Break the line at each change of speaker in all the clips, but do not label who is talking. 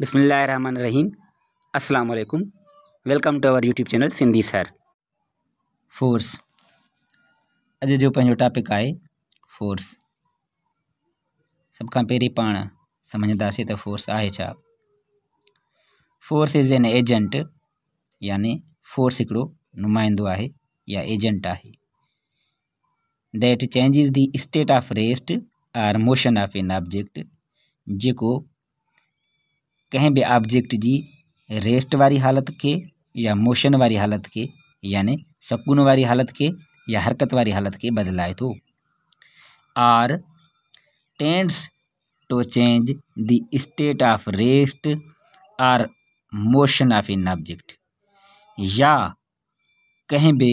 बिसमीम अस्सलाम वालेकुम welcome to our YouTube channel Sindhi sir force अज जो टॉपिक आए फोर्स सब खां पैर पा सम्झंदासीं तो फोर्स है छा फोर्स इज़ एन एजेंट यानी फोर्स एक नुमाइंद है या एजेंट है that changes the state of rest or motion of an object जो कहें भी ऑब्जेक्ट जी रेस्ट वाली हालत के या मोशन वाली हालत के यानि सकुन वाली हालत के या हरकत वाली हालत के बदलाए तो or tends to change the state of rest or motion of in object या कहें बे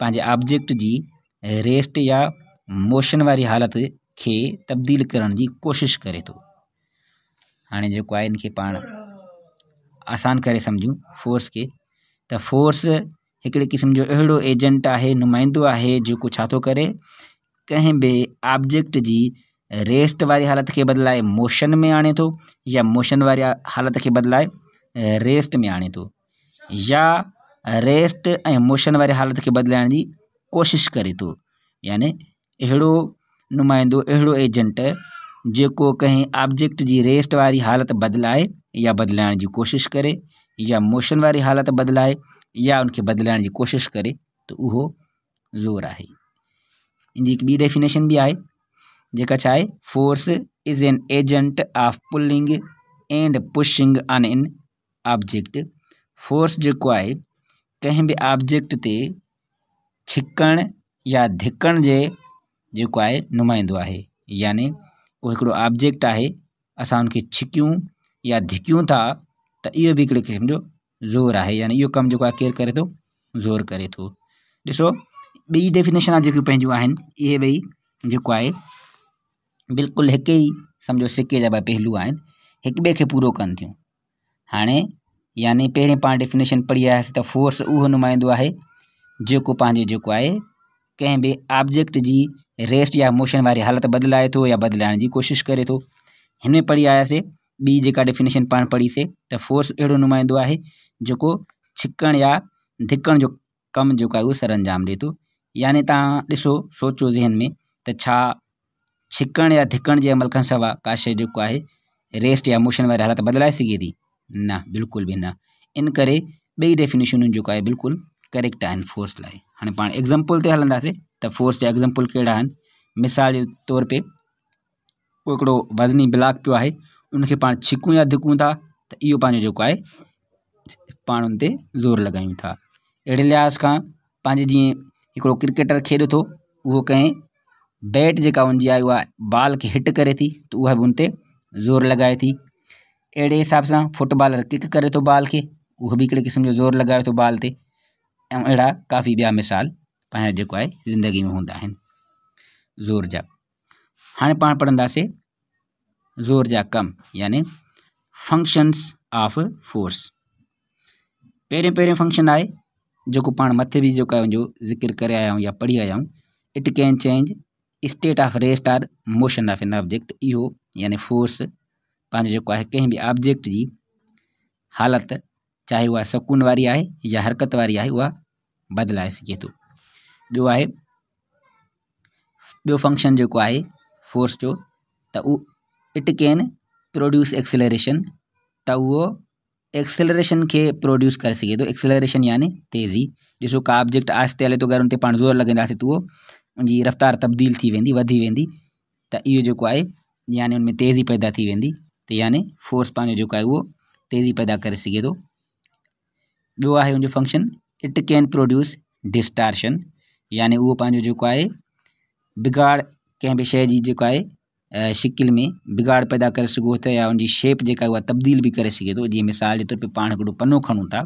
पाँच ऑब्जेक्ट जी रेस्ट या मोशन वाली हालत के तब्दील करण की कोशिश करे तो हाँ जो आहे इनखे पा आसान कर समझू फोर्स के फोर्स एक क़िस्म जो अड़ो एजेंट है नुमाइंदो है जो छा थो करे कें भी ऑब्जेक्ट जी रेस्ट वाली हालत के बदलाए मोशन में आने तो या मोशन वाली हालत के बदलाए रेस्ट में आने तो या रेस्ट ए मोशन वाली हालत के बदल की कोशिश करे तो यानी अड़ो नुमाइंद अड़ो एजेंट जो को कहीं ऑब्जेक्ट की रेस्ट वाली हालत बदलाए या बदलाने की कोशिश करे या मोशन वारी हालत बदलाए या उनके बदलाने की कोशिश करे तो वो जोर है इनकी बी डेफिनेशन भी आए जेका चाहे force is an agent of pulling and pushing on an object force जो है कें भी ऑब्जेक्ट ते छिकण या धिकण जे जेको है नुमाईंदो यानी वो ऑब्जेक्ट है अस हुनखे छिक्यू या धिक्यू था तो यो भी एक क़िस्म जो ज़ोर है यानी यो कम जो केर करे तो ज़ोर करे तो ऐसो बी डेफिनेशन जो ये आहिनि जो है बिल्कुल एक ही समझो सिक्के सम्झो सिके पहलू आन एक बे खे पूरो कनि थियूं हाणे यानी पहिरें डेफिनेशन पढ़ी आया तो फोर्स उ नुमाइंद है जो पंहिंजो जो है कें भी ऑब्जेक्ट की रेस्ट या मोशन वाली हालत बदलाए तो या बदिलाइण की कोशिश करे तो इनमें में पढ़ी आयासीं बी जेका डेफिनेशन पा पढ़ी से तो फोर्स अड़ो नुमाइंद है जो छिकणु या धिकण जो कम जो है वो सर अंजाम ॾिए थो यानी तसो सोचो ज़हन में त छा या धिकण के अमल का सवा का शो जेको आहे रेस्ट या मोशन वाली हालत बदिलाए सघे थी न बिल्कुल भी न इनकर बी डेफिनेशन जो है बिल्कुल करेक्ट आहिनि फोर्स लाइ हाणे पाण एग्ज़ाम्पल ते हलंदासीं त फोर्स जा एग्ज़ाम्पल कहिड़ा आहिनि मिसाल जे तौर पे को हिकिड़ो वज़नी ब्लॉक पियो आहे उनखे पाण छिकूं या धिकूं था त इहो पंहिंजो जेको आहे पाण उन ते ज़ोर लॻायूं था अहिड़े लिहाज़ खां पंहिंजे जीअं हिकिड़ो क्रिकेटर खेॾे थो उहो कंहिं बैट जेका हुनजी आहे उहा बॉल खे हिट करे थी त तो उहा बि उन ते ज़ोर लॻाए थी अहिड़े हिसाब सां फुटबॉलर किक करे थो बॉल खे उहो बि हिकिड़े क़िस्म जो ज़ोर लॻाए थो बॉल ते अड़ा काफ़ी बया मिसाल पाया जो है ज़िंदगी में हूंदा ज़ोर जा हाँ पा पढ़े ज़ोर जा कम यानि फंक्शन्स ऑफ फोर्स पे पे फंक्शन आहे जो पा मथे भी जेको आहे ज़िक्र कर आया हूँ या पढ़ी आया हूँ it can change state of rest or motion of an object इो यानि फोर्स पाँच जो है कें भी ऑब्जेक्ट की हालत चाहे वह सुकून वाली है या हरकत वाली है वह बदलाए सके तो बो है बो फंक्शन जो है फोर्स जो तो इट कैन प्रोड्यूस एक्सेलरेशन तो वो एक्सेलरेशन के प्रोड्यूस कर सके तो एक्सेलरेशन यानी तेज़ी जिसो का ऑब्जेक्ट आस्ते हले तो अगर हुन ते ज़ोर लॻंदासीं त उहो उनजी रफ़्तार तब्दील थी वेंदी वधी वेंदी त इहो जेको आहे यानी उनमें तेज़ी पैदा थी वेंदी तो यानी फोर्स पंहिंजो जेको आहे वो तेज़ी पैदा करे सघे थो तो। ॿियो आहे हुनजो function it can produce distortion यानी वो पाँ जो है बिगाड़ कें भी शइ की जो शिकिल में बिगाड़ पैदा कर सो तो या उनकी शेप जो तब्दील भी करे सके तो जी मिसाल के तौर पर पा पन्नो पनो खणूं था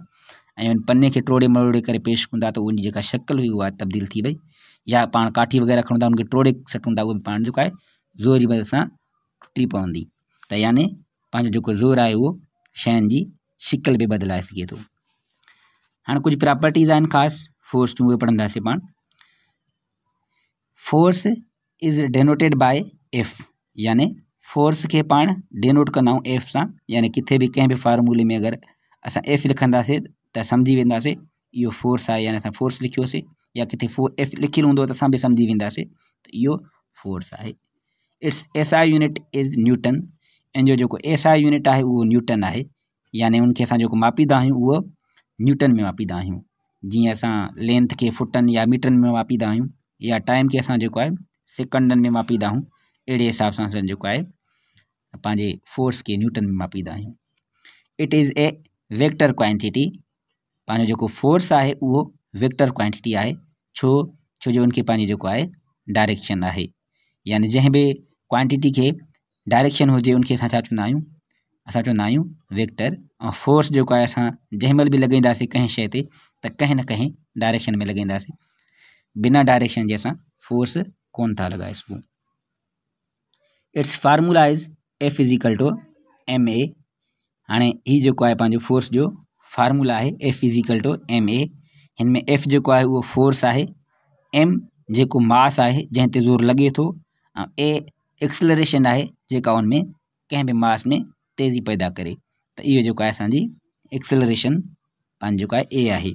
ऐं हुन पने टोड़े मरोड़े कर पेश कूं तो उनकी जो शक्ल हुई वह तब्दील थी वही या पा काठी वग़ैरह खूँ था उनके टोड़े सटूँ था वो पा पाण जेको ज़ोर की मदद से टुटी पवंदी त तो यानी जो ज़ोर है वो शयुनि की शिकल भी बदिलाए सघे तो। અને કુછ પ્રોપર્ટીઝ આયન ખાસ ફોર્સ ટુ પઢંદા સે પણ force is denoted by f એટલે ફોર્સ કે પણ ડેનોટ કરનાઉ f સા એટલે કિતھے ભી કે ભી ફોર્મ્યુલા મે અગર આસા f લખંદા સે ત સમજી વેંદા સે યો ફોર્સ આય એટલે ફોર્સ લખ્યો સે કે કિતھے f લખી રુંદો ત સા ભી સમજી વેંદા સે યો ફોર્સ આય its SI unit is newton એન જો કો SI યુનિટ આય વો ન્યુટન આય એટલે ઉન કે સા જો માપીદા હૈ વો न्यूटन में मापींदा जी अस लेंथ के फुटन या मीटर में मापींदा या टाइम के असां जेको आहे में मापींदा अड़े हिसाब से असां फोर्स के न्यूटन में मापींदा it is a vector quantity पंहिंजो जो फोर्स है वो वेक्टर क्वांटिटी है छो छो जो उनके पाँच जो है डायरेक्शन है यानी जै भी क्वांटिटी के डायरेक्शन हो उनखे असां अस जो वेक्टर और फोर्स जो है अस जंहिंमहिल भी लगे कें शइ कें न डायरेक्शन में लगे बिना डायरेक्शन के अस फोर्स को लगे सकूँ its formula is a physical to M A हाँ ये जो है फोर्स जो फार्मूला है a physical to M A हिन में एफ जो है वो फोर्स है एम जो मास है जैते ज़ोर लगे तो ए एक्सलरेशन है जो उनमें कें भी मास में तेज़ी पैदा करे तो यो जो है असि एक्सलरेशन जो है ए है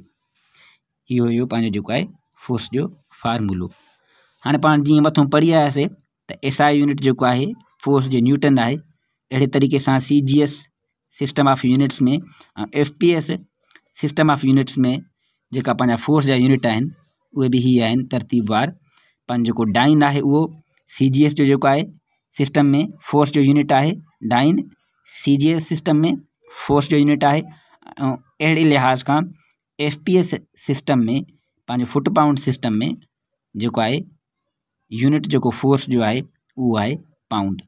यो यो पंहिंजो जो है फोर्स जो फार्मूलो हाँ पा जी मतों पढ़ी तो एस एसआई यूनिट जो है फोर्स जो न्यूटन है अड़े तरीक़े से C G S system of units में F P S system of units में जो फोर्स जा यूनिट आहिनि उ भी ही आहिनि तरतीबवार डाइन है वो सी जी एस जो है सिस्टम में फोर्स जो यूनिट है डाइन सी सिस्टम में फोर्स जो यूनिट है अड़े लिहाज़ का एफ पी एस सिस्टम में पाँच फुट पाउंड सिस्टम में जो है यूनिट जो फोर्स जो है वो है पाउंड